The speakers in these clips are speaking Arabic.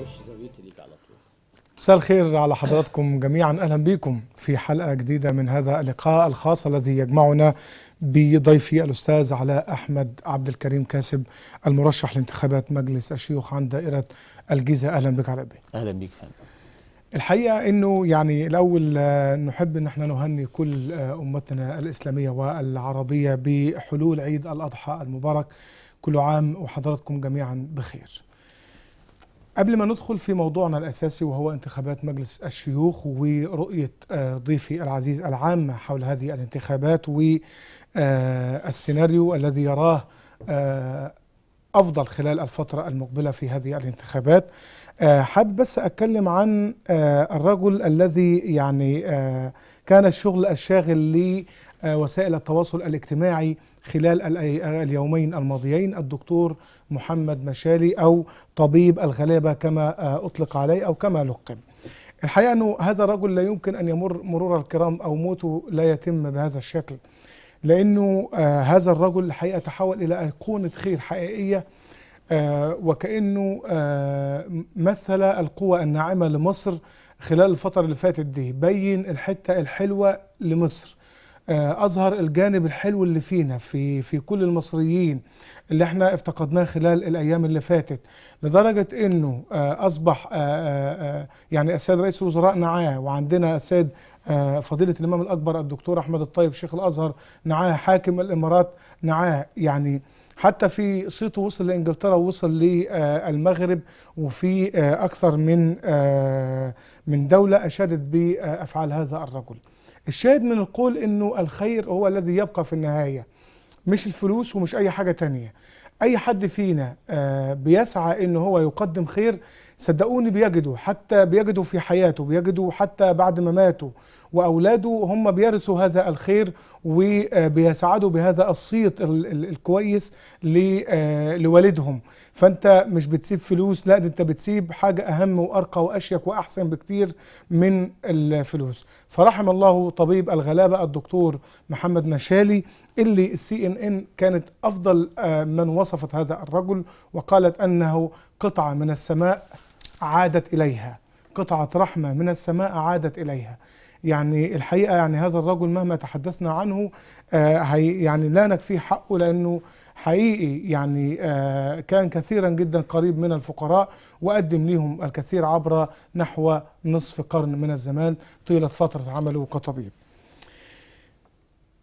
وش زاويتي ليك على طول مساء الخير على حضراتكم جميعا اهلا بكم في حلقه جديده من هذا اللقاء الخاص الذي يجمعنا بضيفي الاستاذ علاء احمد عبد الكريم كاسب المرشح لانتخابات مجلس الشيوخ عن دائره الجيزه اهلا بك علاء بيه اهلا بك فندم الحقيقه انه يعني الاول آه، نحب ان احنا نهني كل آه، امتنا الاسلاميه والعربيه بحلول عيد الاضحى المبارك كل عام وحضراتكم جميعا بخير قبل ما ندخل في موضوعنا الأساسي وهو انتخابات مجلس الشيوخ ورؤية آه، ضيفي العزيز العامة حول هذه الانتخابات والسيناريو آه، الذي يراه آه، أفضل خلال الفترة المقبلة في هذه الانتخابات حابب بس أتكلم عن الرجل الذي يعني كان الشغل الشاغل لوسائل التواصل الاجتماعي خلال اليومين الماضيين الدكتور محمد مشالي أو طبيب الغلابة كما آه، أطلق عليه أو كما لقب الحقيقة أنه هذا الرجل لا يمكن أن يمر مرور الكرام أو موته لا يتم بهذا الشكل لأنه آه، هذا الرجل الحقيقة تحول إلى أيقونة خير حقيقية آه، وكأنه مثل القوة الناعمة لمصر خلال الفترة اللي فاتت دي بين الحتة الحلوة لمصر آه، اظهر الجانب الحلو اللي فينا في في كل المصريين اللي احنا افتقدناه خلال الايام اللي فاتت لدرجه انه آه، اصبح آه، يعني السيد رئيس الوزراء نعاه وعندنا السيد فضيله الامام الاكبر الدكتور احمد الطيب شيخ الازهر نعاه حاكم الامارات نعاه يعني حتى في صيته وصل لانجلترا ووصل للمغرب وفي اكثر من من دوله اشادت بافعال هذا الرجل الشاهد من القول انه الخير هو الذي يبقى في النهاية مش الفلوس ومش اي حاجة تانية اي حد فينا آه، بيسعى ان هو يقدم خير صدقوني بيجدوا حتى بيجدوا في حياته بيجدوا حتى بعد ما ماتوا واولاده هم بيرثوا هذا الخير وبيسعدوا آه، بهذا الصيت الكويس آه، لوالدهم فانت مش بتسيب فلوس لا ده انت بتسيب حاجه اهم وارقى واشيك واحسن بكتير من الفلوس فرحم الله طبيب الغلابه الدكتور محمد مشالي اللي السي ان ان كانت افضل آه، من وصفت هذا الرجل وقالت انه قطعه من السماء عادت اليها قطعه رحمه من السماء عادت اليها يعني الحقيقه يعني هذا الرجل مهما تحدثنا عنه آه، يعني لا نكفيه حقه لانه حقيقي يعني آه، كان كثيرا جدا قريب من الفقراء وقدم ليهم الكثير عبر نحو نصف قرن من الزمان طيلة فترة عمله كطبيب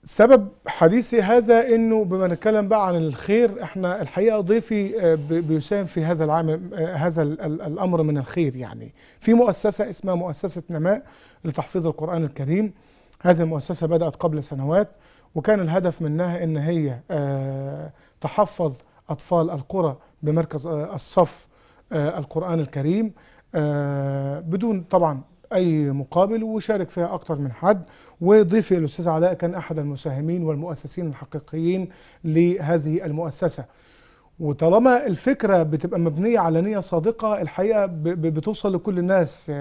سبب حديثي هذا انه بما نتكلم بقى عن الخير احنا الحقيقه ضيفي آه، بيساهم في هذا العام آه، هذا الامر من الخير يعني في مؤسسه اسمها مؤسسه نماء لتحفيظ القران الكريم هذه المؤسسه بدات قبل سنوات وكان الهدف منها ان هي آه، تحفظ اطفال القرى بمركز آه، الصف آه، القران الكريم بدون طبعا اي مقابل وشارك فيها اكثر من حد وضيفي الاستاذ علاء كان احد المساهمين والمؤسسين الحقيقيين لهذه المؤسسه وطالما الفكرة بتبقى مبنية على نية صادقة الحقيقة بتوصل لكل الناس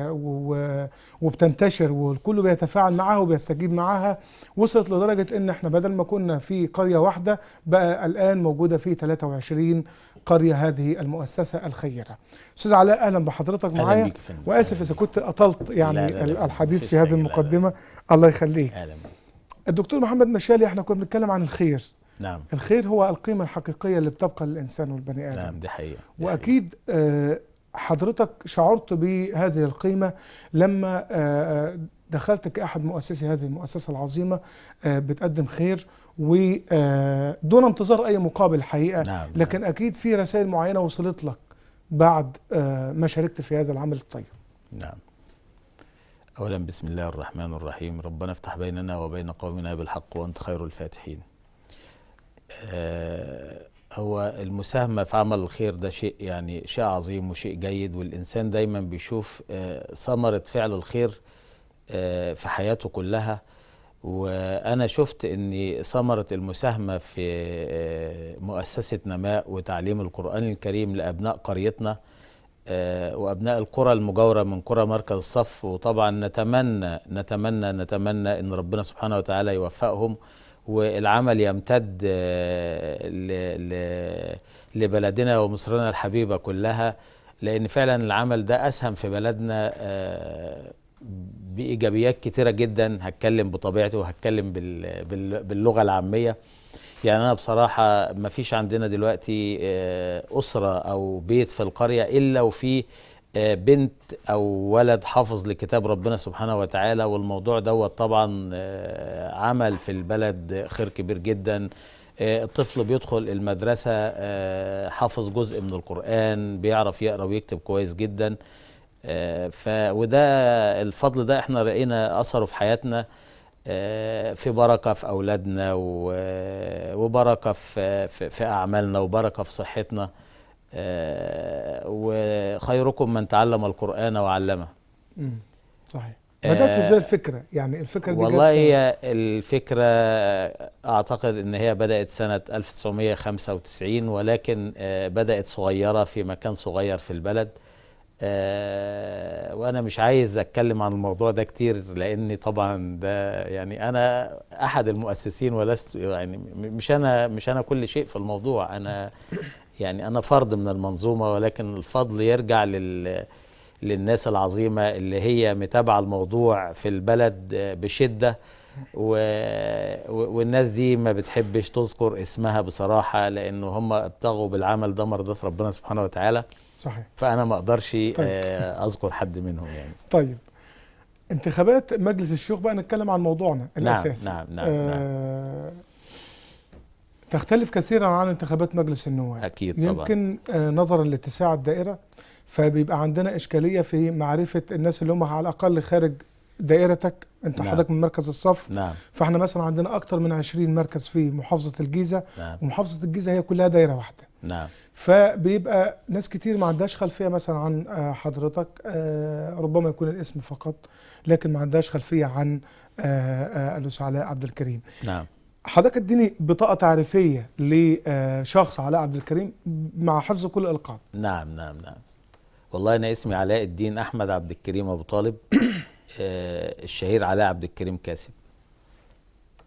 وبتنتشر والكل بيتفاعل معاها وبيستجيب معاها وصلت لدرجة ان احنا بدل ما كنا في قرية واحدة بقى الان موجودة في 23 قرية هذه المؤسسة الخيرة أستاذ علاء أهلا بحضرتك معايا وآسف إذا كنت أطلت يعني لا لا لا الحديث في هذه المقدمة الله يخليك الدكتور محمد مشالي احنا كنا بنتكلم عن الخير نعم الخير هو القيمة الحقيقية اللي بتبقى للإنسان والبني آدم نعم دي حقيقة دي وأكيد حقيقة. آه، حضرتك شعرت بهذه القيمة لما آه، آه، دخلت كأحد مؤسسي هذه المؤسسة العظيمة بتقدم خير ودون انتظار أي مقابل حقيقة نعم،, نعم لكن أكيد في رسائل معينة وصلت لك بعد ما شاركت في هذا العمل الطيب نعم أولا بسم الله الرحمن الرحيم ربنا افتح بيننا وبين قومنا بالحق وأنت خير الفاتحين آه، هو المساهمة في عمل الخير ده شيء يعني شيء عظيم وشيء جيد والإنسان دايما بيشوف آه، ثمرة فعل الخير آه، في حياته كلها وأنا شفت أن ثمرة المساهمة في مؤسسة نماء وتعليم القرآن الكريم لأبناء قريتنا وأبناء القرى المجاورة من قرى مركز الصف وطبعا نتمنى نتمنى نتمنى أن ربنا سبحانه وتعالى يوفقهم والعمل يمتد آه، لبلدنا ومصرنا الحبيبة كلها لأن فعلا العمل ده أسهم في بلدنا آه، بإيجابيات كتيرة جدا هتكلم بطبيعتي وهتكلم باللغة العامية يعني أنا بصراحة ما فيش عندنا دلوقتي آه، أسرة أو بيت في القرية إلا وفيه آه، بنت او ولد حافظ لكتاب ربنا سبحانه وتعالى والموضوع دوت طبعا آه، عمل في البلد خير كبير جدا آه، الطفل بيدخل المدرسه حافظ جزء من القران بيعرف يقرا ويكتب كويس جدا ف وده الفضل ده احنا راينا اثره في حياتنا في بركه في اولادنا وبركه في في اعمالنا وبركه في صحتنا آه، وخيركم من تعلم القرآن وعلمه صحيح بدأت آه، ازاي الفكرة يعني الفكرة دي والله هي الفكرة أعتقد أن هي بدأت سنة 1995 ولكن آه، بدأت صغيرة في مكان صغير في البلد وأنا مش عايز أتكلم عن الموضوع ده كتير لأني طبعا ده يعني أنا أحد المؤسسين ولست يعني مش أنا مش أنا كل شيء في الموضوع أنا يعني أنا فرد من المنظومة ولكن الفضل يرجع لل للناس العظيمة اللي هي متابعة الموضوع في البلد بشدة و... والناس دي ما بتحبش تذكر اسمها بصراحة لأنه هم ابتغوا بالعمل ده مرضات ربنا سبحانه وتعالى صحيح فأنا ما أقدرش طيب. آه، أذكر حد منهم يعني طيب انتخابات مجلس الشيوخ بقى نتكلم عن موضوعنا نعم، الأساسي نعم نعم نعم, آه نعم. تختلف كثيرا عن انتخابات مجلس النواب أكيد طبعا يمكن آه، نظرا لاتساع الدائرة فبيبقى عندنا إشكالية في معرفة الناس اللي هم على الأقل خارج دائرتك انت نعم. حضرتك من مركز الصف نعم. فاحنا مثلا عندنا اكتر من 20 مركز في محافظه الجيزه نعم. ومحافظه الجيزه هي كلها دايره واحده نعم فبيبقى ناس كتير ما عندهاش خلفيه مثلا عن آه، حضرتك آه، ربما يكون الاسم فقط لكن ما عندهاش خلفيه عن الاستاذ علاء عبد الكريم نعم حضرتك اديني بطاقه تعريفيه لشخص علاء عبد الكريم مع حفظ كل الالقاب نعم نعم نعم والله انا اسمي علاء الدين احمد عبد الكريم ابو طالب آه، الشهير علاء عبد الكريم كاسب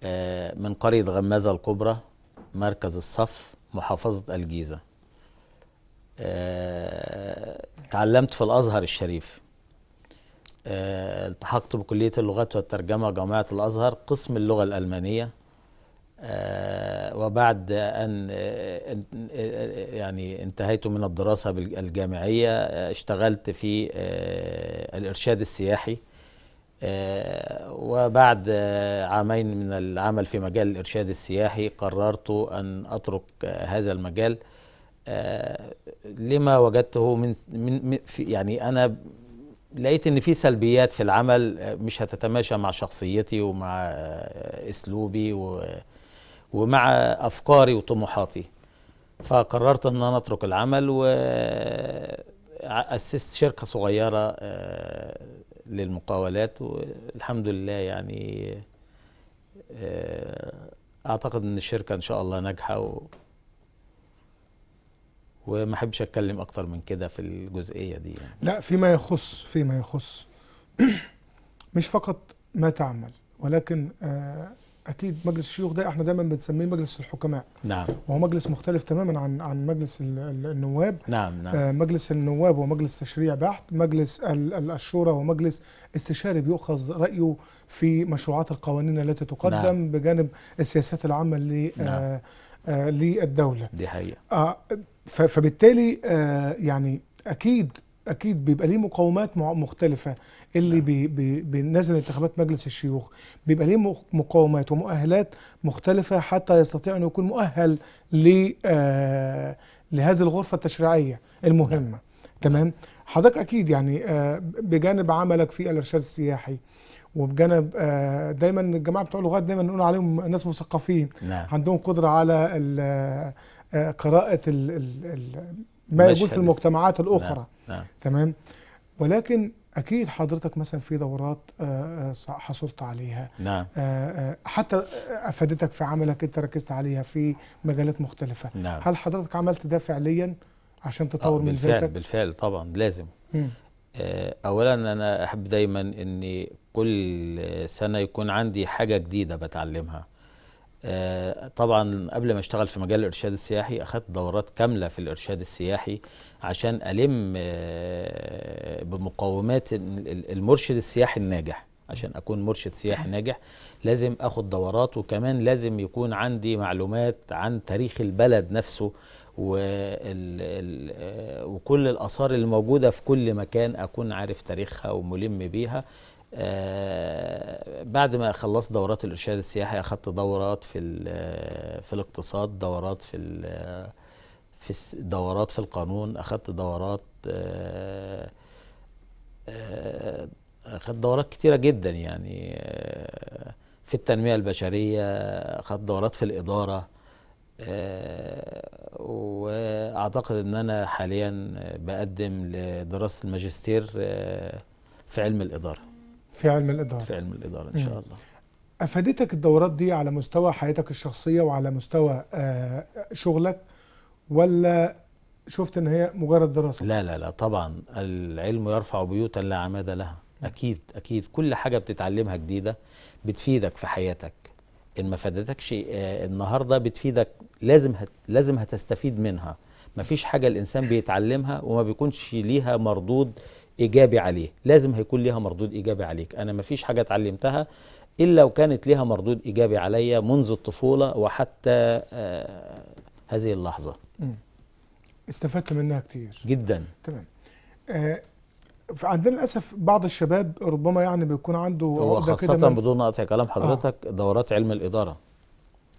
آه، من قريه غمازه الكبرى مركز الصف محافظه الجيزه آه، تعلمت في الازهر الشريف التحقت بكليه اللغات والترجمه جامعه الازهر قسم اللغه الالمانيه آه، وبعد أن آه، آه، يعني انتهيت من الدراسة الجامعية اشتغلت في الإرشاد السياحي وبعد عامين من العمل في مجال الإرشاد السياحي قررت أن أترك هذا المجال لما وجدته من, من يعني أنا لقيت ان في سلبيات في العمل مش هتتماشى مع شخصيتي ومع اسلوبي و ومع افكاري وطموحاتي فقررت ان انا اترك العمل واسست شركه صغيره آه، للمقاولات والحمد لله يعني آه، اعتقد ان الشركه ان شاء الله ناجحه و... وما احبش اتكلم اكتر من كده في الجزئيه دي يعني. لا فيما يخص فيما يخص مش فقط ما تعمل ولكن آه اكيد مجلس الشيوخ ده احنا دايما بنسميه مجلس الحكماء نعم وهو مجلس مختلف تماما عن عن مجلس النواب نعم نعم آه مجلس النواب هو مجلس تشريع بحت مجلس الشورى هو مجلس استشاري بيؤخذ رايه في مشروعات القوانين التي تقدم نعم. بجانب السياسات العامه ل آه، نعم. آه آه للدوله دي حقيقه آه فبالتالي آه يعني اكيد اكيد بيبقى ليه مقاومات مختلفه اللي نعم. بي بي بينزل انتخابات مجلس الشيوخ بيبقى ليه مقاومات ومؤهلات مختلفه حتى يستطيع ان يكون مؤهل ل آه، لهذه الغرفه التشريعيه المهمه نعم. تمام حضرتك اكيد يعني آه، بجانب عملك في الارشاد السياحي وبجانب آه، دايما الجماعه بتوع اللغات دايما نقول عليهم ناس مثقفين نعم. عندهم قدره على قراءه ما يجوز في المجتمعات الاخرى نعم. نعم. تمام ولكن اكيد حضرتك مثلا في دورات آه، آه، حصلت عليها نعم. آه، حتى افادتك في عملك انت ركزت عليها في مجالات مختلفه نعم. هل حضرتك عملت ده فعليا عشان تطور من ذاتك بالفعل بالفعل طبعا لازم مم. اولا انا احب دايما اني كل سنه يكون عندي حاجه جديده بتعلمها آه، طبعا قبل ما اشتغل في مجال الارشاد السياحي اخذت دورات كامله في الارشاد السياحي عشان الم آه، بمقومات المرشد السياحي الناجح عشان اكون مرشد سياحي ناجح لازم اخد دورات وكمان لازم يكون عندي معلومات عن تاريخ البلد نفسه آه، وكل الاثار الموجوده في كل مكان اكون عارف تاريخها وملم بيها آه، بعد ما خلصت دورات الارشاد السياحي اخذت دورات في آه، في الاقتصاد دورات في آه، في دورات في القانون اخذت دورات اخذت دورات كتيره جدا يعني في التنميه البشريه اخذت دورات في الاداره واعتقد ان انا حاليا بقدم لدراسه الماجستير في علم الاداره في علم الإدارة في علم الإدارة إن شاء الله أفادتك الدورات دي على مستوى حياتك الشخصية وعلى مستوى آه، شغلك ولا شفت إن هي مجرد دراسة؟ لا لا لا طبعا العلم يرفع بيوتا لا عماد لها أكيد أكيد كل حاجة بتتعلمها جديدة بتفيدك في حياتك إن ما فادتكش آه، النهاردة بتفيدك لازم هت لازم هتستفيد منها مفيش حاجة الإنسان بيتعلمها وما بيكونش ليها مردود ايجابي عليه لازم هيكون ليها مردود ايجابي عليك انا ما فيش حاجه اتعلمتها الا وكانت ليها مردود ايجابي عليا منذ الطفوله وحتى آه هذه اللحظه استفدت منها كتير جدا تمام آه عندنا للاسف بعض الشباب ربما يعني بيكون عنده هو كده خاصه بدون قطع كلام حضرتك آه. دورات علم الاداره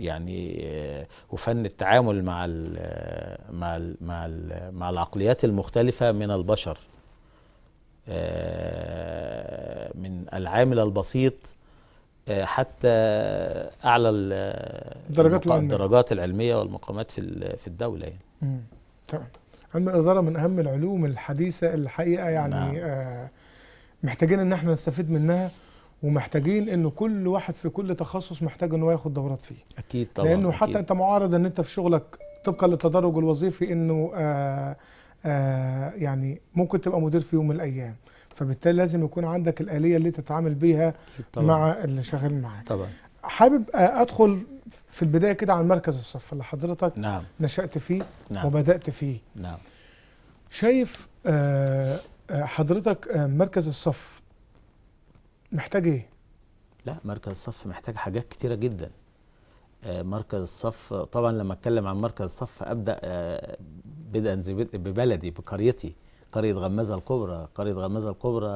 يعني آه، وفن التعامل مع الـ آه، مع الـ مع الـ مع العقليات المختلفه من البشر آه، من العامل البسيط آه، حتى اعلى الدرجات آه، العلميه الدرجات العلميه والمقامات في في الدوله يعني تمام علم الاداره من اهم العلوم الحديثه الحقيقه يعني نعم. آه محتاجين ان احنا نستفيد منها ومحتاجين ان كل واحد في كل تخصص محتاج ان هو ياخد دورات فيه اكيد طبعا لانه حتى أكيد. انت معارض ان انت في شغلك طبقا للتدرج الوظيفي انه آه آه، يعني ممكن تبقى مدير في يوم من الايام فبالتالي لازم يكون عندك الاليه اللي تتعامل بيها طبعا. مع اللي شغال معاك طبعا حابب آه، ادخل في البدايه كده عن مركز الصف اللي حضرتك نعم. نشات فيه نعم. وبدات فيه نعم شايف آه، حضرتك مركز الصف محتاج ايه لا مركز الصف محتاج حاجات كتيره جدا مركز الصف طبعا لما اتكلم عن مركز الصف ابدا بدءا ببلدي بقريتي قرية غمازة الكبرى قرية غمازة الكبرى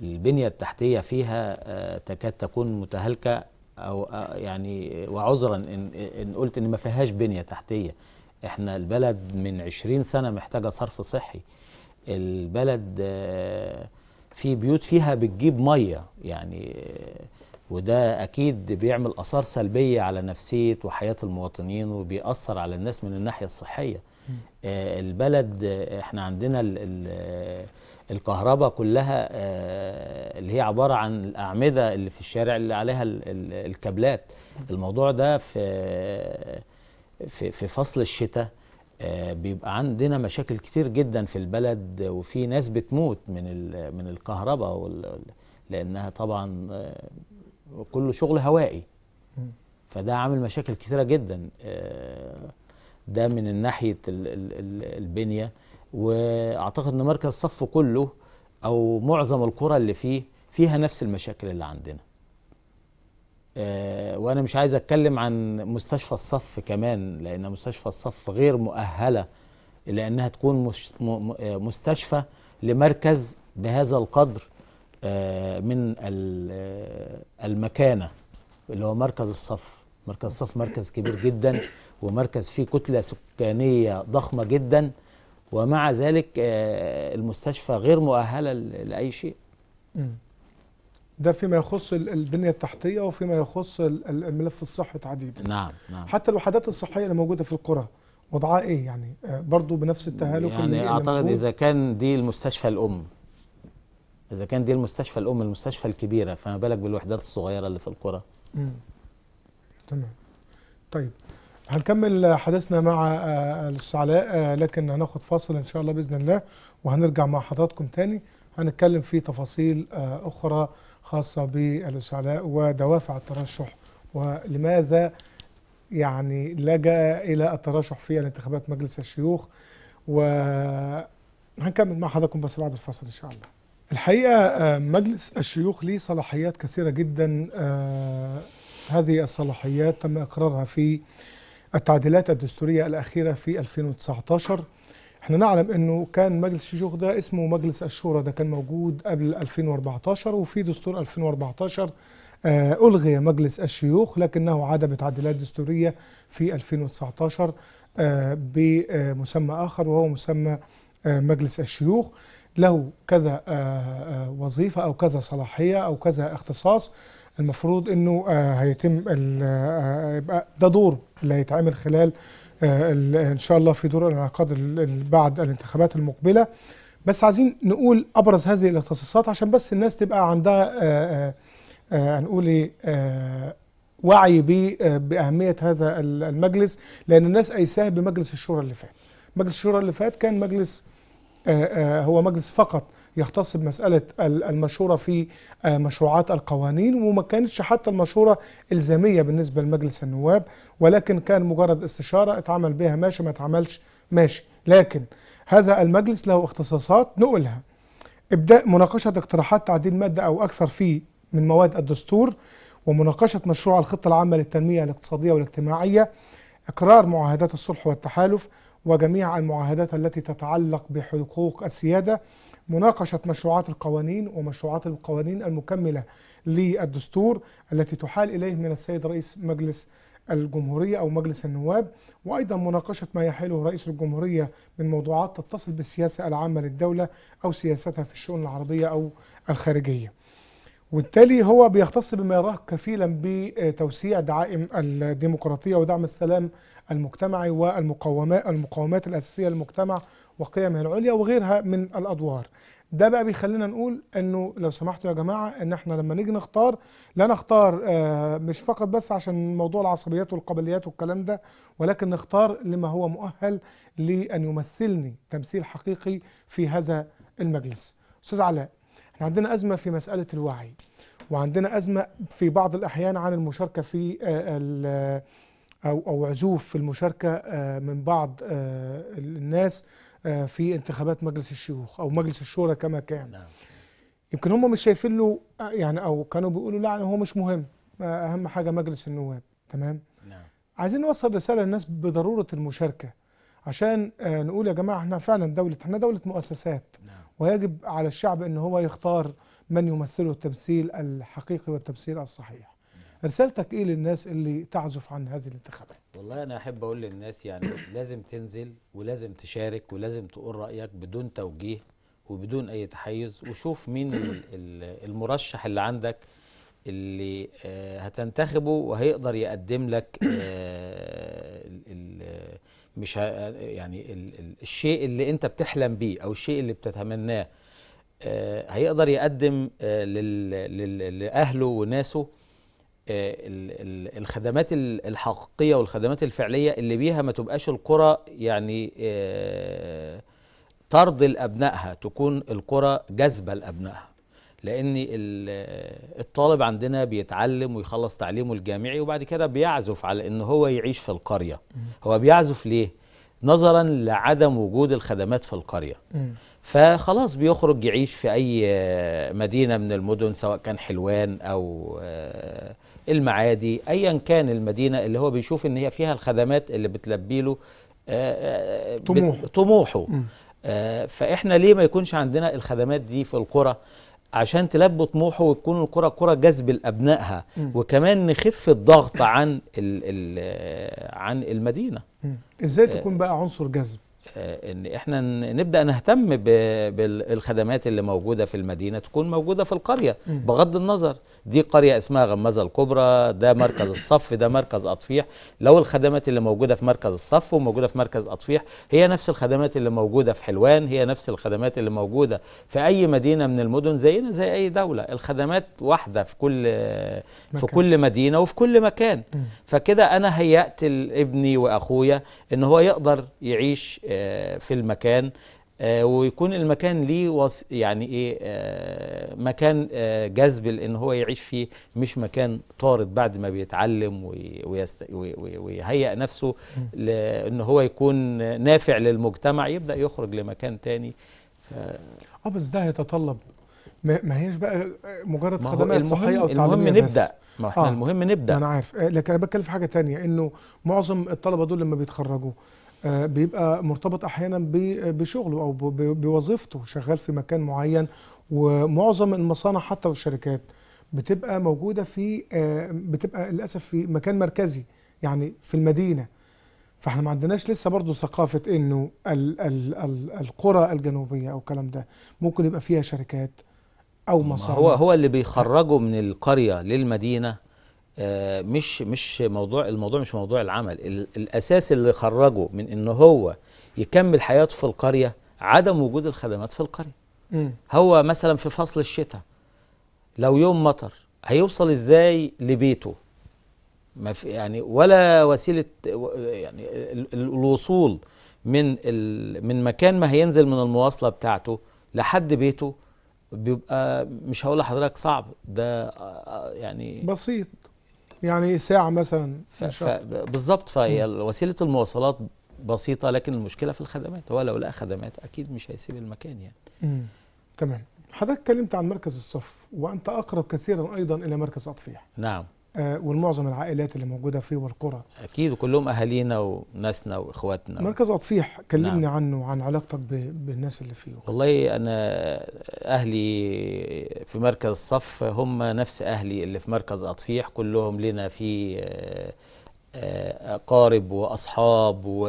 البنية التحتية فيها آه، تكاد تكون متهالكة أو آه، يعني وعذرا إن, إن قلت إن ما فيهاش بنية تحتية إحنا البلد من 20 سنة محتاجة صرف صحي البلد آه، في بيوت فيها بتجيب مية يعني وده أكيد بيعمل أثار سلبية على نفسية وحياة المواطنين وبيأثر على الناس من الناحية الصحية آه، البلد آه، احنا عندنا آه، الكهرباء كلها اللي هي عباره عن الاعمده اللي في الشارع اللي عليها الكابلات الموضوع ده في في في فصل الشتاء بيبقى عندنا مشاكل كتير جدا في البلد وفي ناس بتموت من من الكهرباء لانها طبعا كله شغل هوائي فده عامل مشاكل كتيره جدا ده من ناحيه البنيه واعتقد ان مركز صف كله او معظم القرى اللي فيه فيها نفس المشاكل اللي عندنا أه وانا مش عايز اتكلم عن مستشفى الصف كمان لان مستشفى الصف غير مؤهله لانها تكون آه، مستشفى لمركز بهذا القدر أه من آه، المكانه اللي هو مركز الصف مركز صف مركز كبير جدا ومركز فيه كتلة سكانية ضخمة جدا ومع ذلك آه، المستشفى غير مؤهلة لأي شيء ده فيما يخص البنية التحتية وفيما يخص الملف الصحي تحديدا نعم نعم حتى الوحدات الصحية اللي موجودة في القرى وضعها ايه يعني آه، برضه بنفس التهالك يعني اللي اعتقد اللي اذا كان دي المستشفى الام اذا كان دي المستشفى الام المستشفى الكبيره فما بالك بالوحدات الصغيره اللي في القرى تمام طيب هنكمل حديثنا مع آه، الاستاذ علاء آه، لكن هناخد فاصل ان شاء الله باذن الله وهنرجع مع حضراتكم تاني هنتكلم في تفاصيل آه، اخرى خاصه بالاستاذ علاء ودوافع الترشح ولماذا يعني لجا الى الترشح في الانتخابات مجلس الشيوخ وهنكمل مع حضراتكم بس بعد الفاصل ان شاء الله الحقيقه مجلس الشيوخ ليه صلاحيات كثيره جدا هذه الصلاحيات تم إقرارها في التعديلات الدستورية الأخيرة في 2019 احنا نعلم انه كان مجلس الشيوخ ده اسمه مجلس الشورى ده كان موجود قبل 2014 وفي دستور 2014 آه، ألغي مجلس الشيوخ لكنه عاد بتعديلات دستورية في 2019 آه، بمسمى آخر وهو مسمى آه، مجلس الشيوخ له كذا وظيفة أو كذا صلاحية أو كذا اختصاص المفروض انه آه، هيتم آه، يبقى ده دور اللي هيتعمل خلال آه، ان شاء الله في دور الانعقاد بعد الانتخابات المقبله بس عايزين نقول ابرز هذه الاختصاصات عشان بس الناس تبقى عندها هنقول ايه وعي باهميه هذا المجلس لان الناس ايساه بمجلس الشورى اللي فات مجلس الشورى اللي فات كان مجلس هو مجلس فقط يختص بمسألة المشورة في آه، مشروعات القوانين وما كانتش حتى المشورة إلزامية بالنسبة لمجلس النواب ولكن كان مجرد استشارة اتعمل بها ماشي ما اتعملش ماشي لكن هذا المجلس له اختصاصات نقولها إبداء مناقشة اقتراحات تعديل مادة أو أكثر في من مواد الدستور ومناقشة مشروع الخطة العامة للتنمية الاقتصادية والاجتماعية إقرار معاهدات الصلح والتحالف وجميع المعاهدات التي تتعلق بحقوق السيادة مناقشة مشروعات القوانين ومشروعات القوانين المكملة للدستور التي تحال إليه من السيد رئيس مجلس الجمهورية أو مجلس النواب وأيضا مناقشة ما يحيله رئيس الجمهورية من موضوعات تتصل بالسياسة العامة للدولة أو سياستها في الشؤون العرضية أو الخارجية وبالتالي هو بيختص بما يراه كفيلا بتوسيع دعائم الديمقراطية ودعم السلام المجتمعي والمقومات المقومات الأساسية للمجتمع وقيمه العليا وغيرها من الأدوار ده بقى بيخلينا نقول انه لو سمحتوا يا جماعه ان احنا لما نيجي نختار لا نختار آه، مش فقط بس عشان موضوع العصبيات والقبليات والكلام ده ولكن نختار لما هو مؤهل لان يمثلني تمثيل حقيقي في هذا المجلس استاذ علاء احنا عندنا أزمة في مسألة الوعي وعندنا أزمة في بعض الأحيان عن المشاركة في آه، آه، أو أو عزوف في المشاركة آه، من بعض الناس في انتخابات مجلس الشيوخ أو مجلس الشورى كما كان نعم. يمكن هم مش شايفين له يعني أو كانوا بيقولوا لا هو مش مهم أهم حاجة مجلس النواب تمام نعم. عايزين نوصل رسالة للناس بضرورة المشاركة عشان نقول يا جماعة احنا فعلا دولة احنا دولة مؤسسات نعم. ويجب على الشعب أن هو يختار من يمثله التمثيل الحقيقي والتمثيل الصحيح رسالتك ايه للناس اللي تعزف عن هذه الانتخابات والله انا احب اقول للناس يعني لازم تنزل ولازم تشارك ولازم تقول رايك بدون توجيه وبدون اي تحيز وشوف مين المرشح اللي عندك اللي آه، هتنتخبه وهيقدر يقدم لك آه، مش ه... يعني ال... ال... الشيء اللي انت بتحلم بيه او الشيء اللي بتتمناه آه هيقدر يقدم آه لل... لل... لاهله وناسه آه ال... ال... الخدمات الحقيقيه والخدمات الفعليه اللي بيها ما تبقاش القرى يعني آه ترضي لابنائها تكون القرى جذبه لابنائها لان الطالب عندنا بيتعلم ويخلص تعليمه الجامعي وبعد كده بيعزف على ان هو يعيش في القريه هو بيعزف ليه نظرا لعدم وجود الخدمات في القريه فخلاص بيخرج يعيش في اي مدينه من المدن سواء كان حلوان او آه، المعادي ايا كان المدينه اللي هو بيشوف ان هي فيها الخدمات اللي بتلبي له آه، آه، طموحه طموحه فاحنا ليه ما يكونش عندنا الخدمات دي في القرى عشان تلبوا طموحه وتكون الكره كره جذب لابنائها وكمان نخف الضغط عن الـ الـ عن المدينه ازاي آه، تكون بقى عنصر جذب آه، ان احنا نبدا نهتم بالخدمات اللي موجوده في المدينه تكون موجوده في القريه بغض النظر دي قرية اسمها غمازة الكبرى ده مركز الصف ده مركز أطفيح لو الخدمات اللي موجودة في مركز الصف وموجودة في مركز أطفيح هي نفس الخدمات اللي موجودة في حلوان هي نفس الخدمات اللي موجودة في أي مدينة من المدن زينا زي أي دولة الخدمات واحدة في كل مكان. في كل مدينة وفي كل مكان فكده أنا هيأت ابني وأخويا إن هو يقدر يعيش آه، في المكان آه، ويكون المكان ليه يعني ايه آه، مكان آه، جذب لان هو يعيش فيه مش مكان طارد بعد ما بيتعلم ويهيئ نفسه لان هو يكون نافع للمجتمع يبدا يخرج لمكان تاني اه بس ده هيتطلب ما هيش بقى مجرد خدمات صحيه او تعليميه المهم نبدا ما احنا آه المهم نبدا انا عارف لكن انا بتكلم في حاجه تانية انه معظم الطلبه دول لما بيتخرجوا آه، بيبقى مرتبط احيانا بشغله او بوظيفته شغال في مكان معين ومعظم المصانع حتى والشركات بتبقى موجوده في آه، بتبقى للاسف في مكان مركزي يعني في المدينه فاحنا ما عندناش لسه برضه ثقافه انه ال ال ال القرى الجنوبيه او الكلام ده ممكن يبقى فيها شركات او مصانع هو هو اللي بيخرجوا من القريه للمدينه آه، مش مش موضوع الموضوع مش موضوع العمل الاساس اللي خرجه من ان هو يكمل حياته في القريه عدم وجود الخدمات في القريه م. هو مثلا في فصل الشتاء لو يوم مطر هيوصل ازاي لبيته ما في يعني ولا وسيله يعني الوصول من من مكان ما هينزل من المواصله بتاعته لحد بيته بيبقى مش هقول لحضرتك صعب ده آه، يعني بسيط يعني ساعه مثلا بالظبط فوسيله المواصلات بسيطه لكن المشكله في الخدمات هو لو لقى خدمات اكيد مش هيسيب المكان يعني تمام حضرتك اتكلمت عن مركز الصف وانت اقرب كثيرا ايضا الى مركز اطفيح نعم آه، والمعظم العائلات اللي موجوده فيه والقرى اكيد وكلهم اهالينا وناسنا واخواتنا مركز اطفيح كلمني نعم. عنه وعن علاقتك بالناس اللي فيه والله انا اهلي في مركز الصف هم نفس اهلي اللي في مركز اطفيح كلهم لنا في آه، آه، اقارب واصحاب و...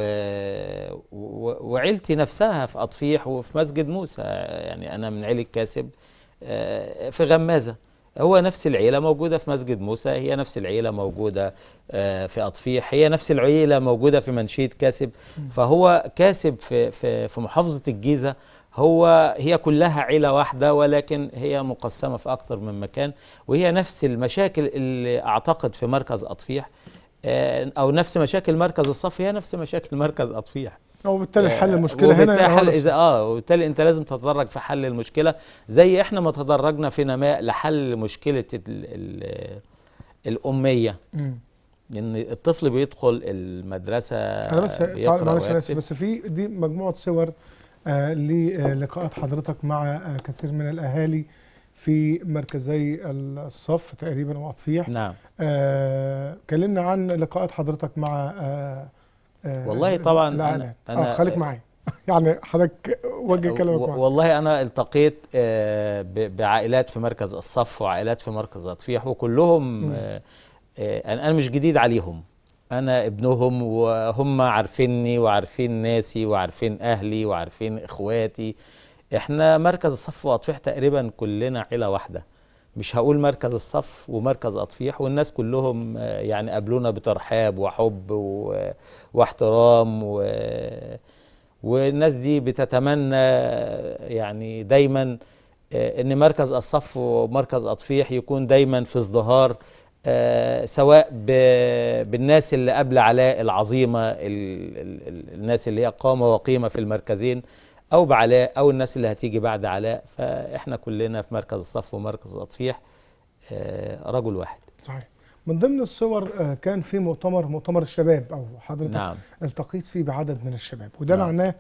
و... وعيلتي نفسها في اطفيح وفي مسجد موسى يعني انا من عيله كاسب في غمازه هو نفس العيلة موجودة في مسجد موسى هي نفس العيلة موجودة آه، في أطفيح هي نفس العيلة موجودة في منشيد كاسب فهو كاسب في, في, في محافظة الجيزة هو هي كلها عيلة واحدة ولكن هي مقسمة في أكثر من مكان وهي نفس المشاكل اللي أعتقد في مركز أطفيح آه، أو نفس مشاكل مركز الصف هي نفس مشاكل مركز أطفيح وبالتالي حل المشكله هنا حل اذا اه وبالتالي انت لازم تتدرج في حل المشكله زي احنا ما تدرجنا في نماء لحل مشكله الـ الـ الاميه م. ان الطفل بيدخل المدرسه انا بس طيب، معلش بس, بس في دي مجموعه صور آه للقاءات حضرتك مع آه كثير من الاهالي في مركزي الصف تقريبا وأطفيح نعم آه كلمنا عن لقاءات حضرتك مع آه آه، والله طبعا انا, آه، أنا خليك معايا يعني حضرتك وجه آه، كلامك معايا والله انا التقيت بعائلات في مركز الصف وعائلات في مركز التطفيح وكلهم انا مش جديد عليهم انا ابنهم وهم عارفيني وعارفين ناسي وعارفين اهلي وعارفين اخواتي احنا مركز الصف واطفيح تقريبا كلنا عيله واحده مش هقول مركز الصف ومركز أطفيح والناس كلهم آه، يعني قابلونا بترحاب وحب و... واحترام و... والناس دي بتتمنى يعني دايما آه، ان مركز الصف ومركز اطفيح يكون دايما في ازدهار آه، سواء بالناس اللي قبل علاء العظيمه الناس اللي هي قامه وقيمه في المركزين أو بعلاء أو الناس اللي هتيجي بعد علاء فإحنا كلنا في مركز الصف ومركز التطفيح آه، رجل واحد صحيح من ضمن الصور آه، كان في مؤتمر مؤتمر الشباب أو حضرتك نعم. التقيت فيه بعدد من الشباب وده نعم. معناه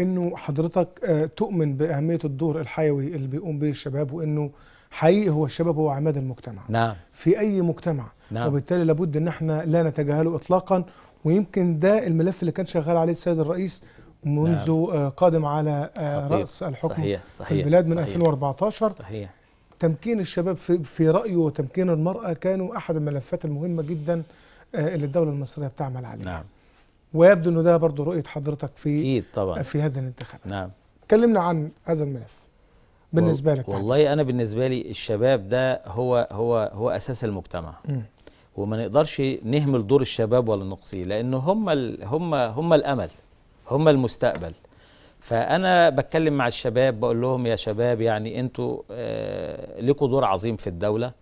انه حضرتك آه، تؤمن باهميه الدور الحيوي اللي بيقوم به الشباب وانه حقيقي هو الشباب هو عماد المجتمع نعم. في اي مجتمع نعم. وبالتالي لابد ان احنا لا نتجاهله اطلاقا ويمكن ده الملف اللي كان شغال عليه السيد الرئيس منذ نعم. آه، قادم على آه، رأس الحكم صحيح. صحيح. في البلاد من صحيح. 2014 صحيح. تمكين الشباب في, رأيه وتمكين المرأة كانوا أحد الملفات المهمة جدا آه، اللي الدولة المصرية بتعمل عليها نعم. ويبدو أنه ده برضه رؤية حضرتك في أكيد طبعا. في هذا الانتخاب نعم كلمنا عن هذا الملف بالنسبة لك يعني. والله تعالى. أنا بالنسبة لي الشباب ده هو هو هو أساس المجتمع م. وما نقدرش نهمل دور الشباب ولا نقصيه لأن هم هم هم الأمل هم المستقبل فانا بتكلم مع الشباب بقول لهم يا شباب يعني انتوا آه، لكم دور عظيم في الدوله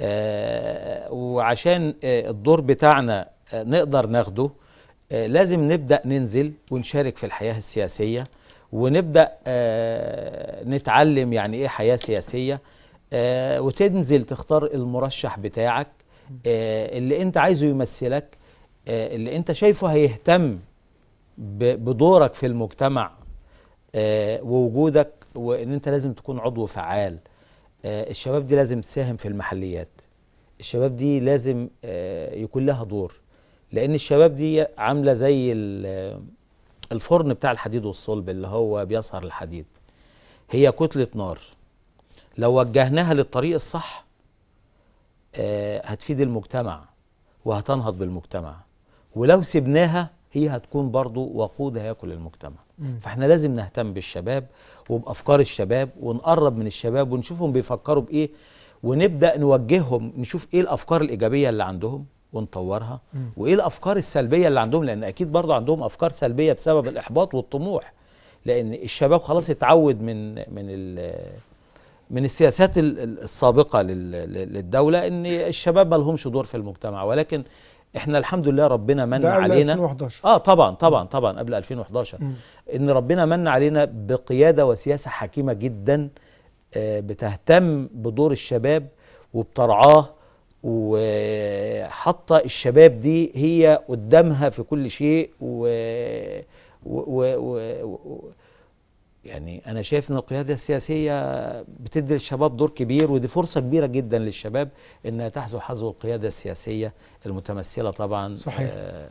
آه، وعشان آه، الدور بتاعنا نقدر ناخده لازم نبدا ننزل ونشارك في الحياه السياسيه ونبدا نتعلم يعني ايه حياه سياسيه وتنزل تختار المرشح بتاعك اللي انت عايزه يمثلك اللي انت شايفه هيهتم بدورك في المجتمع آه، ووجودك وان انت لازم تكون عضو فعال آه، الشباب دي لازم تساهم في المحليات الشباب دي لازم آه، يكون لها دور لان الشباب دي عامله زي الفرن بتاع الحديد والصلب اللي هو بيصهر الحديد هي كتله نار لو وجهناها للطريق الصح هتفيد المجتمع وهتنهض بالمجتمع ولو سبناها هي هتكون برضو وقود هياكل المجتمع فاحنا لازم نهتم بالشباب وبافكار الشباب ونقرب من الشباب ونشوفهم بيفكروا بايه ونبدا نوجههم نشوف ايه الافكار الايجابيه اللي عندهم ونطورها م. وايه الافكار السلبيه اللي عندهم لان اكيد برضو عندهم افكار سلبيه بسبب الاحباط والطموح لان الشباب خلاص اتعود من من من السياسات السابقه للدوله ان الشباب ما لهمش دور في المجتمع ولكن احنا الحمد لله ربنا من ده قبل 2011 اه طبعا طبعا طبعا قبل 2011 م. ان ربنا من علينا بقياده وسياسه حكيمه جدا آه، بتهتم بدور الشباب وبترعاه وحاطه الشباب دي هي قدامها في كل شيء و, و... و... و... يعني انا شايف ان القياده السياسيه بتدي للشباب دور كبير ودي فرصه كبيره جدا للشباب انها تحذو حذو القياده السياسيه المتمثله طبعا صحيح آه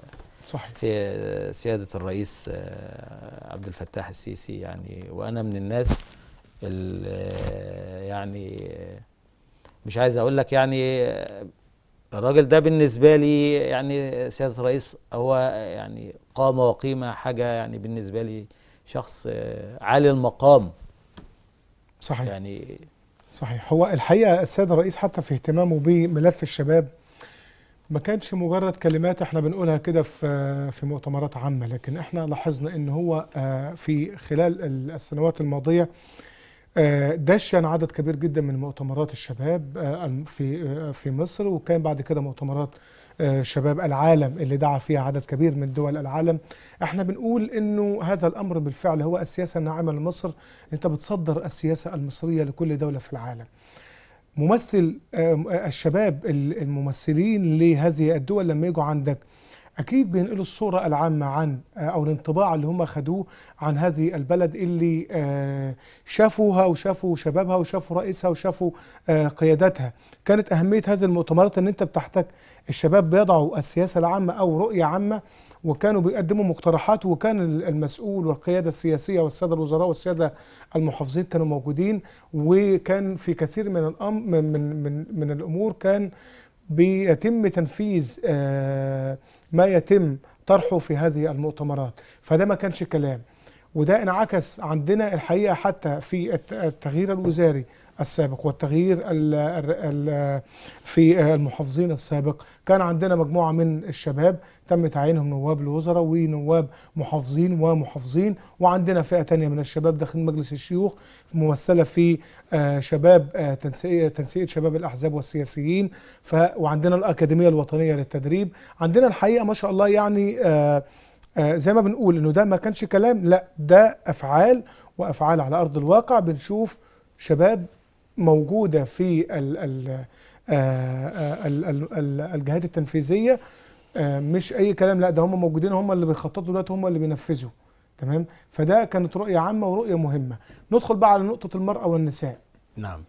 صحيح في سياده الرئيس آه عبد الفتاح السيسي يعني وانا من الناس اللي آه، يعني مش عايز اقول لك يعني الراجل ده بالنسبه لي يعني سياده الرئيس هو يعني قامه وقيمه حاجه يعني بالنسبه لي شخص آه، عالي المقام صحيح يعني صحيح هو الحقيقه السيد الرئيس حتى في اهتمامه بملف الشباب ما كانش مجرد كلمات احنا بنقولها كده في في مؤتمرات عامه لكن احنا لاحظنا ان هو آه، في خلال السنوات الماضيه آه، دشن يعني عدد كبير جدا من مؤتمرات الشباب في في مصر وكان بعد كده مؤتمرات شباب العالم اللي دعا فيها عدد كبير من دول العالم احنا بنقول انه هذا الامر بالفعل هو السياسه الناعمه لمصر انت بتصدر السياسه المصريه لكل دوله في العالم ممثل آه، الشباب الممثلين لهذه الدول لما يجوا عندك اكيد بينقلوا الصوره العامه عن آه، او الانطباع اللي هم خدوه عن هذه البلد اللي آه، شافوها وشافوا شبابها وشافوا رئيسها وشافوا قيادتها كانت اهميه هذه المؤتمرات ان انت بتحتك الشباب بيضعوا السياسه العامه او رؤيه عامه وكانوا بيقدموا مقترحات وكان المسؤول والقيادة السياسية والسادة الوزراء والسادة المحافظين كانوا موجودين وكان في كثير من الأمر من من من الأمور كان بيتم تنفيذ آه، ما يتم طرحه في هذه المؤتمرات فده ما كانش كلام وده انعكس عندنا الحقيقة حتى في التغيير الوزاري السابق والتغيير في المحافظين السابق كان عندنا مجموعة من الشباب تم تعيينهم نواب الوزراء ونواب محافظين ومحافظين وعندنا فئة تانية من الشباب داخل مجلس الشيوخ ممثلة في آه، شباب آه، تنسيق تنسيق شباب الأحزاب والسياسيين وعندنا الأكاديمية الوطنية للتدريب عندنا الحقيقة ما شاء الله يعني آه، زي ما بنقول انه ده ما كانش كلام لا ده افعال وافعال على ارض الواقع بنشوف شباب موجودة في ال ال آه، آه، الجهات التنفيذية آه، مش أي كلام لا ده هم موجودين هم اللي بيخططوا دلوقتي هم اللي بينفذوا تمام فده كانت رؤية عامة ورؤية مهمة ندخل بقى على نقطة المرأة والنساء نعم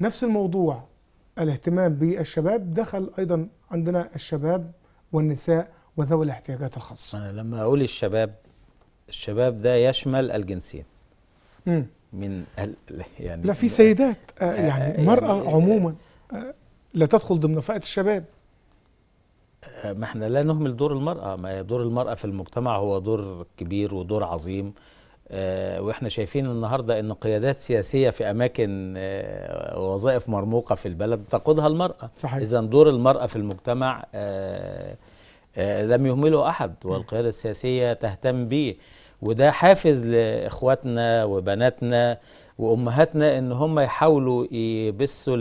نفس الموضوع الاهتمام بالشباب دخل أيضا عندنا الشباب والنساء وذوي الاحتياجات الخاصة أنا لما أقول الشباب الشباب ده يشمل الجنسين مم. من يعني لا في سيدات آه، آه، آه، يعني المرأة عموما لا تدخل ضمن فئة الشباب ما احنا لا نهمل دور المرأة ما دور المرأة في المجتمع هو دور كبير ودور عظيم واحنا شايفين النهاردة ان قيادات سياسية في اماكن وظائف مرموقة في البلد تقودها المرأة صحيح اذا دور المرأة في المجتمع لم يهمله احد والقيادة السياسية تهتم به وده حافز لاخواتنا وبناتنا وامهاتنا ان هم يحاولوا يبثوا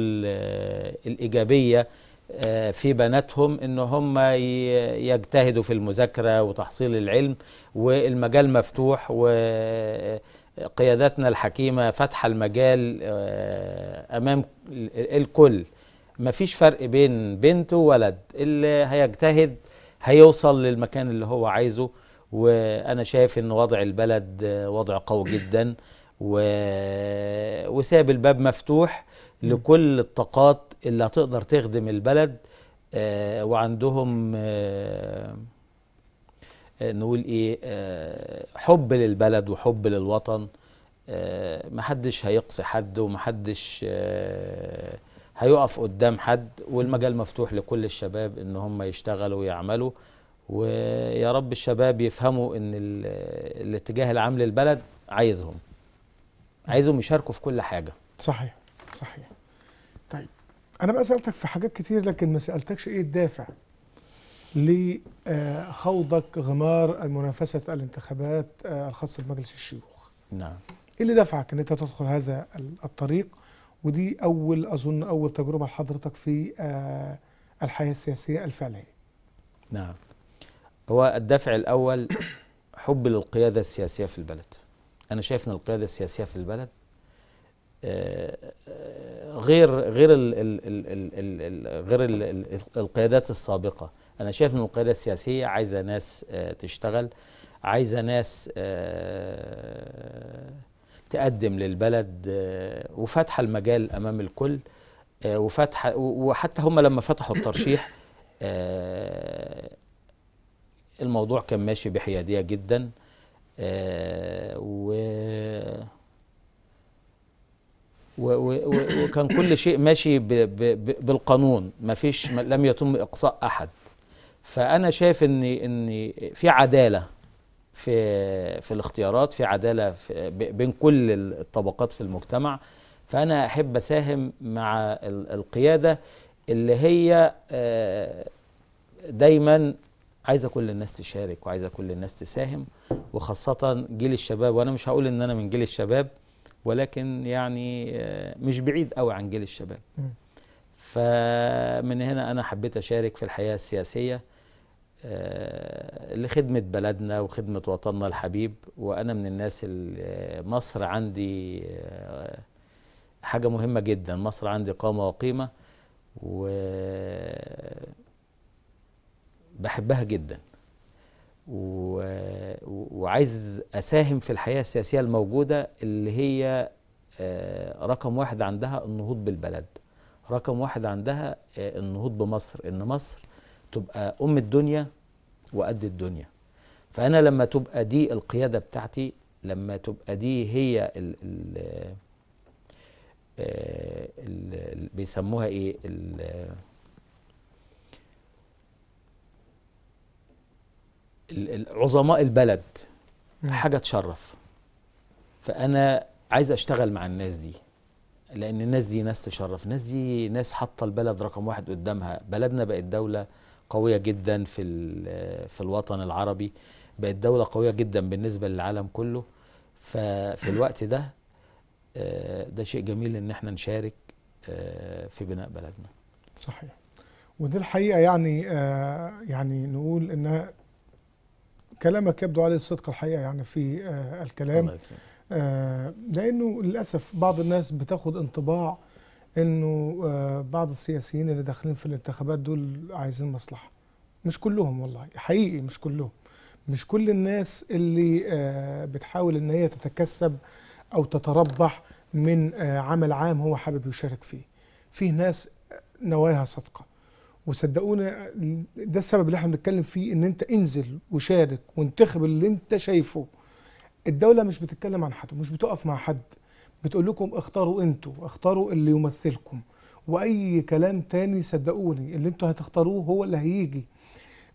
الايجابيه آه، في بناتهم ان هم يجتهدوا في المذاكره وتحصيل العلم والمجال مفتوح وقياداتنا الحكيمه فاتحه المجال آه، امام الكل مفيش فرق بين بنت وولد اللي هيجتهد هيوصل للمكان اللي هو عايزه وانا شايف ان وضع البلد آه، وضع قوي جدا و... وساب الباب مفتوح لكل الطاقات اللي هتقدر تخدم البلد آه، وعندهم آه، نقول ايه حب للبلد وحب للوطن محدش هيقصي حد ومحدش هيقف قدام حد والمجال مفتوح لكل الشباب ان هم يشتغلوا ويعملوا ويا رب الشباب يفهموا ان الاتجاه العام للبلد عايزهم عايزهم يشاركوا في كل حاجه صحيح صحيح طيب انا بقى سالتك في حاجات كتير لكن ما سالتكش ايه الدافع لخوضك آه، غمار المنافسه الانتخابات آه، الخاصه بمجلس الشيوخ نعم ايه اللي دفعك ان انت تدخل هذا الطريق ودي اول اظن اول تجربه لحضرتك في آه، الحياه السياسيه الفعليه نعم هو الدافع الأول حب للقيادة السياسية في البلد أنا شايف أن القيادة السياسية في البلد آه، آه، غير غير الـ الـ الـ الـ الـ غير الـ الـ القيادات السابقة أنا شايف أن القيادة السياسية عايزة ناس آه، تشتغل عايزة ناس تقدم للبلد وفاتحة المجال أمام الكل وفاتحة وحتى هم لما فتحوا الترشيح الموضوع كان ماشي بحياديه جدا آه، و و وكان كل شيء ماشي ب ب بالقانون ما فيش لم يتم اقصاء احد فانا شايف ان ان في عداله في في الاختيارات في عداله في بين كل الطبقات في المجتمع فانا احب اساهم مع القياده اللي هي آه، دايما عايزه كل الناس تشارك وعايزه كل الناس تساهم وخاصه جيل الشباب وانا مش هقول ان انا من جيل الشباب ولكن يعني آه، مش بعيد قوي عن جيل الشباب فمن هنا انا حبيت اشارك في الحياه السياسيه آه، لخدمه بلدنا وخدمه وطننا الحبيب وانا من الناس اللي مصر عندي آه، حاجه مهمه جدا مصر عندي قامه وقيمه و بحبها جدا وعايز اساهم في الحياه السياسيه الموجوده اللي هي آه، رقم واحد عندها النهوض بالبلد رقم واحد عندها آه، النهوض بمصر ان مصر تبقى ام الدنيا وقد الدنيا فانا لما تبقى دي القياده بتاعتي لما تبقى دي هي ال ال آه، ال بيسموها ايه ال عظماء البلد حاجه تشرف فانا عايز اشتغل مع الناس دي لان الناس دي ناس تشرف الناس دي ناس حاطه البلد رقم واحد قدامها بلدنا بقت دوله قويه جدا في في الوطن العربي بقت دوله قويه جدا بالنسبه للعالم كله ففي الوقت ده آه، ده شيء جميل ان احنا نشارك آه، في بناء بلدنا صحيح ودي الحقيقه يعني آه، يعني نقول انها كلامك يبدو عليه صدق الحقيقه يعني في آه، الكلام آه، لانه للاسف بعض الناس بتاخد انطباع انه آه، بعض السياسيين اللي داخلين في الانتخابات دول عايزين مصلحه مش كلهم والله حقيقي مش كلهم مش كل الناس اللي بتحاول ان هي تتكسب او تتربح من عمل عام هو حابب يشارك فيه في ناس نواياها صادقه وصدقونا ده السبب اللي احنا بنتكلم فيه ان انت انزل وشارك وانتخب اللي انت شايفه الدولة مش بتتكلم عن حد مش بتقف مع حد بتقول لكم اختاروا انتوا اختاروا اللي يمثلكم واي كلام تاني صدقوني اللي انتوا هتختاروه هو اللي هيجي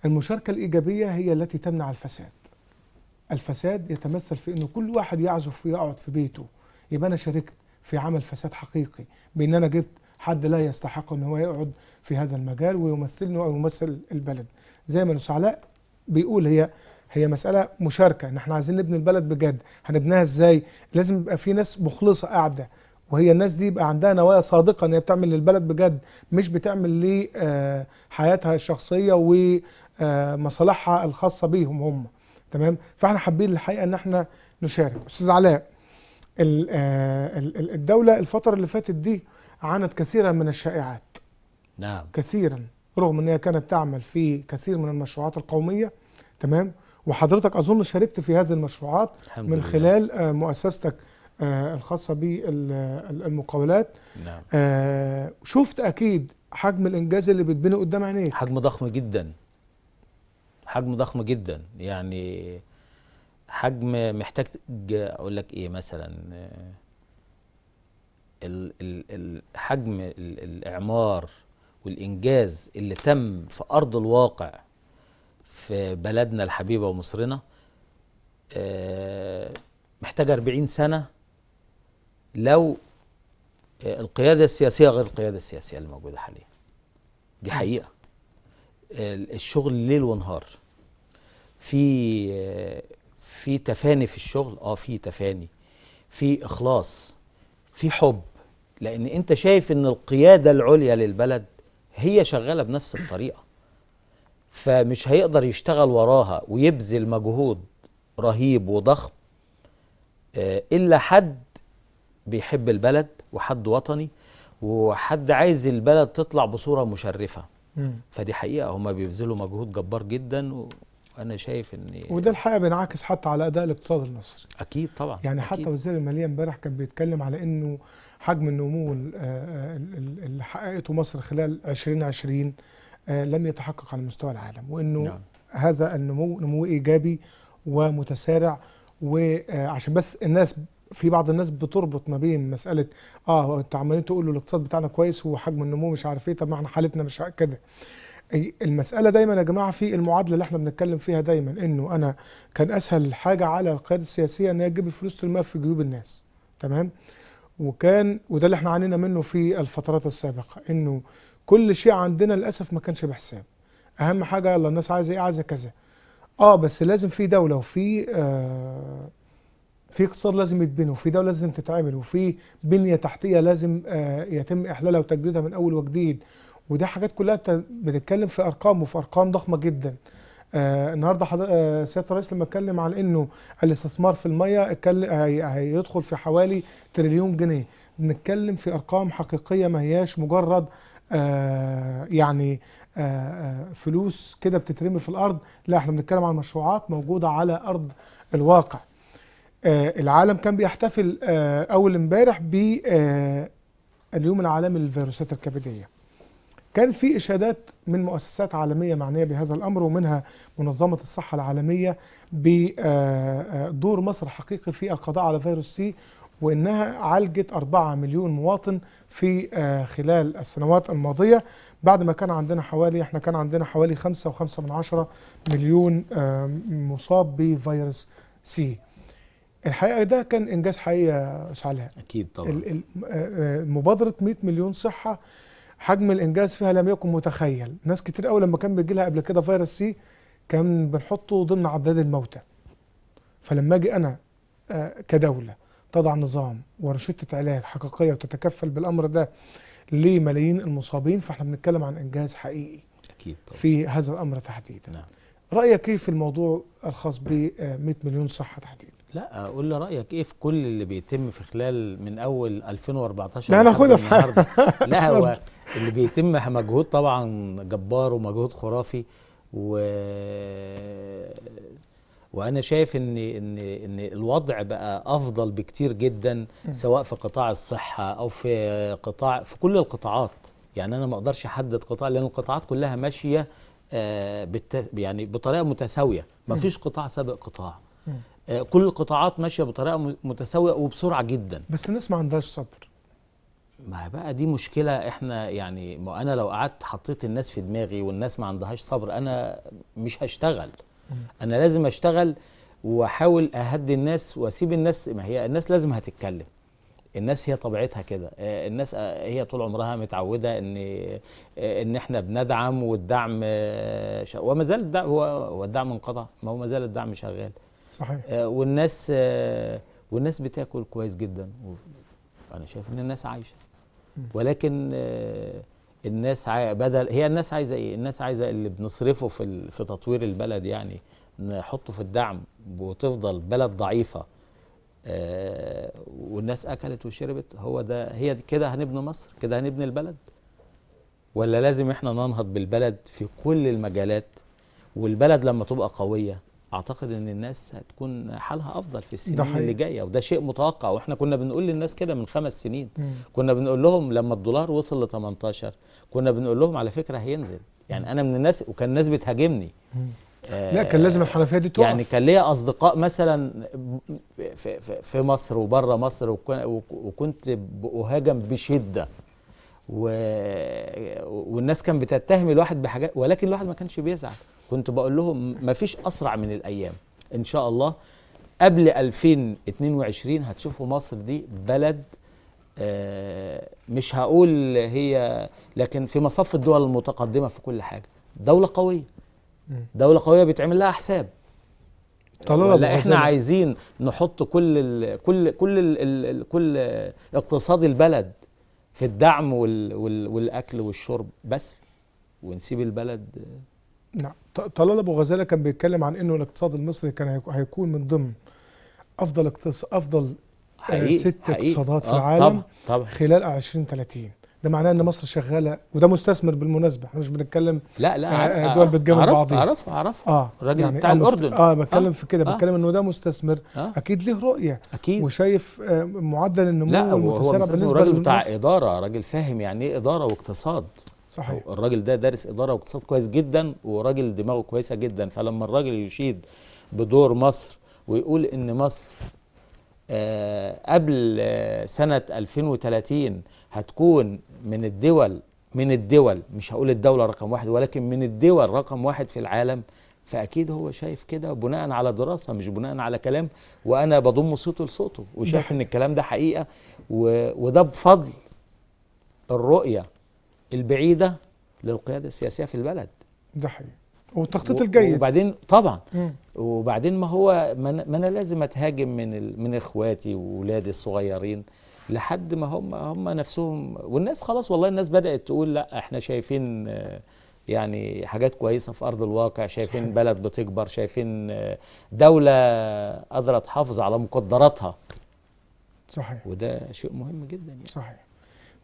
المشاركة الإيجابية هي التي تمنع الفساد الفساد يتمثل في انه كل واحد يعزف ويقعد في بيته يبقى أنا شاركت في عمل فساد حقيقي بأن أنا جبت حد لا يستحق ان هو يقعد في هذا المجال ويمثلنا او يمثل البلد زي ما الاستاذ علاء بيقول هي هي مساله مشاركه ان احنا عايزين نبني البلد بجد هنبنيها ازاي لازم يبقى في ناس مخلصه قاعده وهي الناس دي يبقى عندها نوايا صادقه ان هي بتعمل للبلد بجد مش بتعمل آه، حياتها الشخصيه ومصالحها آه، الخاصه بيهم هم تمام فاحنا حابين الحقيقه ان احنا نشارك استاذ علاء آه، الدوله الفتره اللي فاتت دي عانت كثيرا من الشائعات نعم كثيرا رغم انها كانت تعمل في كثير من المشروعات القوميه تمام وحضرتك اظن شاركت في هذه المشروعات الحمد من خلال آه، مؤسستك آه، الخاصه بالمقاولات آه، نعم شفت اكيد حجم الانجاز اللي بتبني قدام عينيك حجم ضخم جدا حجم ضخم جدا يعني حجم محتاج اقول لك ايه مثلا حجم الاعمار والانجاز اللي تم في ارض الواقع في بلدنا الحبيبه ومصرنا آه، محتاج 40 سنه لو آه، القياده السياسيه غير القياده السياسيه اللي موجوده حاليا دي حقيقه الشغل ليل ونهار في آه، في تفاني في الشغل اه في تفاني في اخلاص في حب لان انت شايف ان القياده العليا للبلد هي شغاله بنفس الطريقه فمش هيقدر يشتغل وراها ويبذل مجهود رهيب وضخم آه، الا حد بيحب البلد وحد وطني وحد عايز البلد تطلع بصوره مشرفه فدي حقيقه هم بيبذلوا مجهود جبار جدا انا شايف ان وده الحقيقه بينعكس حتى على اداء الاقتصاد المصري اكيد طبعا يعني أكيد. حتى وزير الماليه امبارح كان بيتكلم على انه حجم النمو آه، آه، اللي حققته مصر خلال 2020 آه، لم يتحقق على مستوى العالم وانه نعم. هذا النمو نمو ايجابي ومتسارع وعشان بس الناس في بعض الناس بتربط ما بين مساله اه انتوا عمالين تقولوا الاقتصاد بتاعنا كويس وحجم النمو مش عارف ايه طب ما احنا حالتنا مش كده المساله دايما يا جماعه في المعادله اللي احنا بنتكلم فيها دايما انه انا كان اسهل حاجه على القياده السياسيه ان هي تجيب الفلوس تلمها في جيوب الناس تمام وكان وده اللي احنا عانينا منه في الفترات السابقه انه كل شيء عندنا للاسف ما كانش بحساب اهم حاجه يلا الناس عايزه ايه عايزه كذا اه بس لازم في دوله وفي آه في اقتصاد لازم يتبني وفي دوله لازم تتعمل وفي بنيه تحتيه لازم آه يتم احلالها وتجديدها من اول وجديد وده حاجات كلها بتتكلم في ارقام وفي ارقام ضخمه جدا آه النهارده حضر... آه سياده الرئيس لما اتكلم على انه الاستثمار في الميه اتكلم... هي... هيدخل في حوالي تريليون جنيه بنتكلم في ارقام حقيقيه ما هياش مجرد آه يعني آه،, آه فلوس كده بتترمي في الارض لا احنا بنتكلم عن مشروعات موجوده على ارض الواقع آه العالم كان بيحتفل آه اول امبارح ب آه، اليوم العالمي للفيروسات الكبديه كان في إشادات من مؤسسات عالمية معنية بهذا الأمر ومنها منظمة الصحة العالمية بدور آه، آه، مصر حقيقي في القضاء على فيروس سي وإنها عالجت 4 مليون مواطن في آه، خلال السنوات الماضية بعد ما كان عندنا حوالي احنا كان عندنا حوالي 5.5 مليون مصاب بفيروس سي الحقيقه ده كان انجاز حقيقي يا استاذ علاء اكيد طبعا مبادره 100 مليون صحه حجم الانجاز فيها لم يكن متخيل ناس كتير قوي لما كان بيجي لها قبل كده فيروس سي كان بنحطه ضمن عداد الموتى فلما اجي انا آه، كدوله تضع نظام ورشده علاج حقيقيه وتتكفل بالامر ده لملايين المصابين فاحنا بنتكلم عن انجاز حقيقي اكيد طبعا. في هذا الامر تحديدا نعم. رايك ايه في الموضوع الخاص ب 100 آه، مليون صحه تحديدا لا قول لي رايك ايه في كل اللي بيتم في خلال من اول 2014 لا انا خدها في حاجه لا هو اللي بيتم مجهود طبعا جبار ومجهود خرافي و وانا شايف ان ان ان الوضع بقى افضل بكتير جدا سواء في قطاع الصحه او في قطاع في كل القطاعات يعني انا ما اقدرش احدد قطاع لان القطاعات كلها ماشيه آه، يعني بطريقه متساويه ما فيش قطاع سابق قطاع آه، كل القطاعات ماشيه بطريقه متساويه وبسرعه جدا بس الناس ما عندهاش صبر ما بقى دي مشكله احنا يعني ما انا لو قعدت حطيت الناس في دماغي والناس ما عندهاش صبر انا مش هشتغل انا لازم اشتغل واحاول اهدي الناس واسيب الناس ما هي الناس لازم هتتكلم الناس هي طبيعتها كده آه، الناس آه، هي طول عمرها متعوده ان آه، ان احنا بندعم والدعم وما زال الدعم هو هو الدعم انقطع ما هو ما زال الدعم شغال صحيح والناس والناس بتاكل كويس جدا انا شايف ان الناس عايشه ولكن آه، الناس بدل هي الناس عايزه ايه الناس عايزه اللي بنصرفه في في تطوير البلد يعني نحطه في الدعم وتفضل بلد ضعيفه آه، والناس اكلت وشربت هو ده هي كده هنبني مصر كده هنبني البلد ولا لازم احنا ننهض بالبلد في كل المجالات والبلد لما تبقى قويه اعتقد ان الناس هتكون حالها افضل في السنين اللي جايه وده شيء متوقع واحنا كنا بنقول للناس كده من خمس سنين مم. كنا بنقول لهم لما الدولار وصل ل 18 كنا بنقول لهم على فكره هينزل يعني انا من الناس وكان الناس بتهاجمني آه لا كان لازم الحنفيه دي توقف يعني كان ليا اصدقاء مثلا في, في مصر وبره مصر وكنت اهاجم بشده و... والناس كانت بتتهم الواحد بحاجات ولكن الواحد ما كانش بيزعل كنت بقول لهم مفيش اسرع من الايام ان شاء الله قبل 2022 هتشوفوا مصر دي بلد آه، مش هقول هي لكن في مصف الدول المتقدمه في كل حاجه دولة قوية دولة قوية بيتعمل لها حساب ولا احنا عايزين نحط كل الـ كل كل الـ كل اقتصاد البلد في الدعم والـ والـ والاكل والشرب بس ونسيب البلد نعم طلال ابو غزاله كان بيتكلم عن انه الاقتصاد المصري كان هيكون من ضمن افضل اقتص... افضل آه، حقيقي ست حقيقي اقتصادات في آه، العالم طبعا طبعا خلال 2030 ده معناه ان مصر شغاله وده مستثمر بالمناسبه احنا مش بنتكلم لا لا آه، دول بتجامل بعضها اعرف اعرف اه الراجل يعني بتاع الاردن اه بتكلم آه في كده بتكلم انه ده مستثمر آه اكيد ليه رؤيه اكيد وشايف معدل النمو المتسارع بالنسبه للمستثمر راجل بتاع اداره راجل فاهم يعني ايه اداره واقتصاد صحيح الراجل ده دارس اداره واقتصاد كويس جدا وراجل دماغه كويسه جدا فلما الراجل يشيد بدور مصر ويقول ان مصر آه قبل آه سنه 2030 هتكون من الدول من الدول مش هقول الدوله رقم واحد ولكن من الدول رقم واحد في العالم فاكيد هو شايف كده بناء على دراسه مش بناء على كلام وانا بضم صوته لصوته وشايف ان الكلام ده حقيقه وده بفضل الرؤيه البعيده للقياده السياسيه في البلد ده حقيقي والتخطيط الجيد وبعدين طبعا مم. وبعدين ما هو ما انا لازم اتهاجم من من اخواتي واولادي الصغيرين لحد ما هم هم نفسهم والناس خلاص والله الناس بدات تقول لا احنا شايفين يعني حاجات كويسه في ارض الواقع شايفين صحيح. بلد بتكبر شايفين دوله قادره تحافظ على مقدراتها صحيح وده شيء مهم جدا يعني. صحيح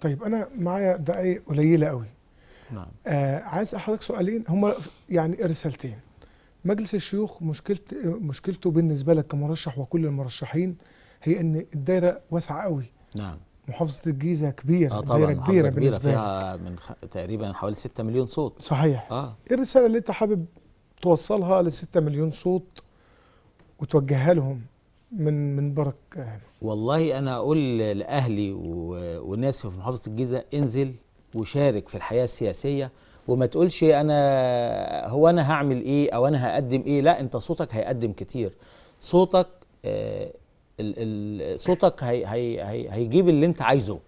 طيب انا معايا دقائق قليله قوي نعم آه عايز احضرك سؤالين هما يعني رسالتين مجلس الشيوخ مشكلت مشكلته بالنسبه لك كمرشح وكل المرشحين هي ان الدايره واسعه قوي نعم محافظة الجيزة كبيرة آه طبعا كبيرة, كبيرة بالنسبة فيها من خ... تقريبا حوالي 6 مليون صوت صحيح اه ايه الرسالة اللي انت حابب توصلها ل 6 مليون صوت وتوجهها لهم من من بركه يعني. والله انا اقول لاهلي والناس في محافظه الجيزه انزل وشارك في الحياه السياسيه وما تقولش انا هو انا هعمل ايه او انا هقدم ايه لا انت صوتك هيقدم كتير صوتك آه، صوتك هي هي هي هيجيب اللي انت عايزه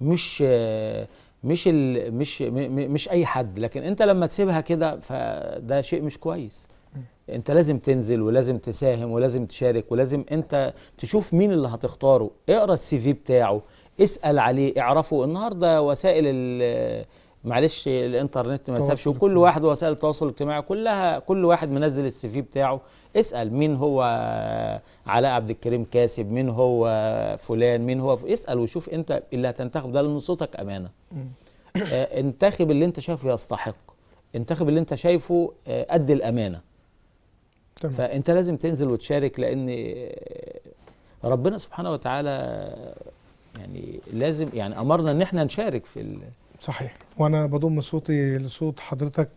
مش آه، مش مش مش اي حد لكن انت لما تسيبها كده فده شيء مش كويس انت لازم تنزل ولازم تساهم ولازم تشارك ولازم انت تشوف مين اللي هتختاره اقرا السي في بتاعه اسال عليه اعرفه النهارده وسائل معلش الانترنت ما سابش وكل واحد وسائل التواصل الاجتماعي كلها كل واحد منزل السي في بتاعه اسال مين هو علاء عبد الكريم كاسب مين هو فلان مين هو اسال وشوف انت اللي هتنتخب ده لان صوتك امانه آه، انتخب اللي انت شايفه يستحق انتخب اللي انت شايفه آه، قد الامانه تمام. فانت لازم تنزل وتشارك لان ربنا سبحانه وتعالى يعني لازم يعني امرنا ان احنا نشارك في ال... صحيح وانا بضم صوتي لصوت حضرتك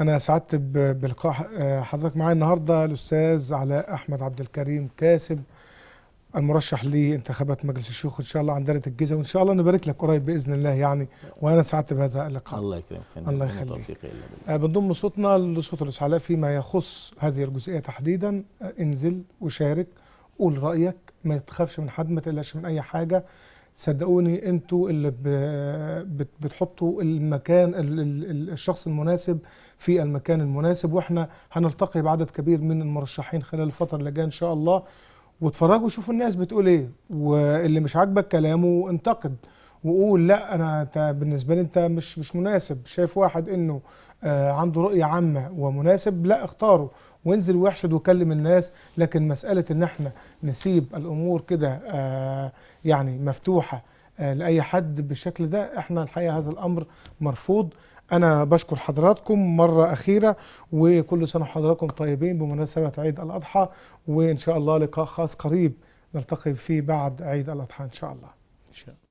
انا سعدت بلقاء آه، حضرتك معايا النهارده الاستاذ علاء احمد عبد الكريم كاسب المرشح لانتخابات مجلس الشيوخ ان شاء الله عن دارة الجيزه وان شاء الله نبارك لك قريب باذن الله يعني وانا سعدت بهذا اللقاء الله يكرمك الله يخليك بنضم آه، صوتنا لصوت الاسعلاء فيما يخص هذه الجزئيه تحديدا آه، انزل وشارك قول رايك ما تخافش من حد ما تقلقش من اي حاجه صدقوني انتوا اللي بتحطوا المكان الشخص المناسب في المكان المناسب واحنا هنلتقي بعدد كبير من المرشحين خلال الفتره اللي جايه ان شاء الله واتفرجوا شوفوا الناس بتقول ايه واللي مش عاجبك كلامه انتقد وقول لا انا بالنسبه لي انت مش مش مناسب شايف واحد انه آه عنده رؤيه عامه ومناسب لا اختاره وانزل واحشد وكلم الناس لكن مساله ان احنا نسيب الامور كده آه يعني مفتوحه آه لاي حد بالشكل ده احنا الحقيقه هذا الامر مرفوض أنا بشكر حضراتكم مرة أخيرة وكل سنة حضراتكم طيبين بمناسبة عيد الأضحى وإن شاء الله لقاء خاص قريب نلتقي فيه بعد عيد الأضحى إن شاء الله. إن شاء الله.